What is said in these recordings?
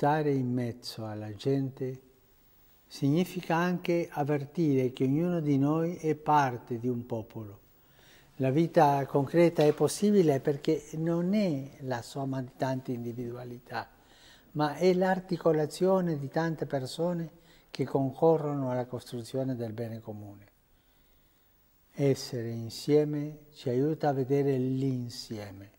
Stare in mezzo alla gente significa anche avvertire che ognuno di noi è parte di un popolo. La vita concreta è possibile perché non è la somma di tante individualità, ma è l'articolazione di tante persone che concorrono alla costruzione del bene comune. Essere insieme ci aiuta a vedere l'insieme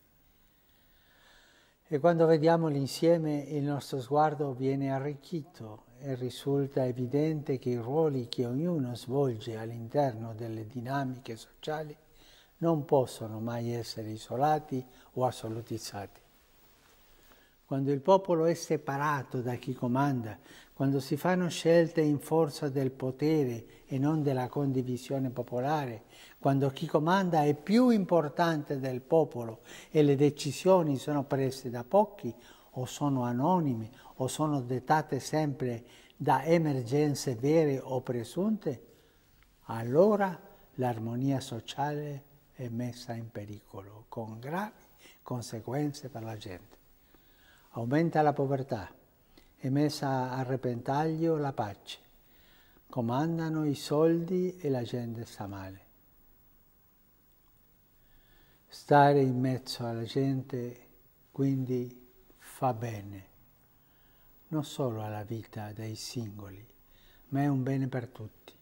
e quando vediamo l'insieme il nostro sguardo viene arricchito e risulta evidente che i ruoli che ognuno svolge all'interno delle dinamiche sociali non possono mai essere isolati o assolutizzati quando il popolo è separato da chi comanda, quando si fanno scelte in forza del potere e non della condivisione popolare, quando chi comanda è più importante del popolo e le decisioni sono prese da pochi o sono anonime o sono dettate sempre da emergenze vere o presunte, allora l'armonia sociale è messa in pericolo con gravi conseguenze per la gente aumenta la povertà è messa a repentaglio la pace. Comandano i soldi e la gente sta male. Stare in mezzo alla gente quindi fa bene, non solo alla vita dei singoli, ma è un bene per tutti.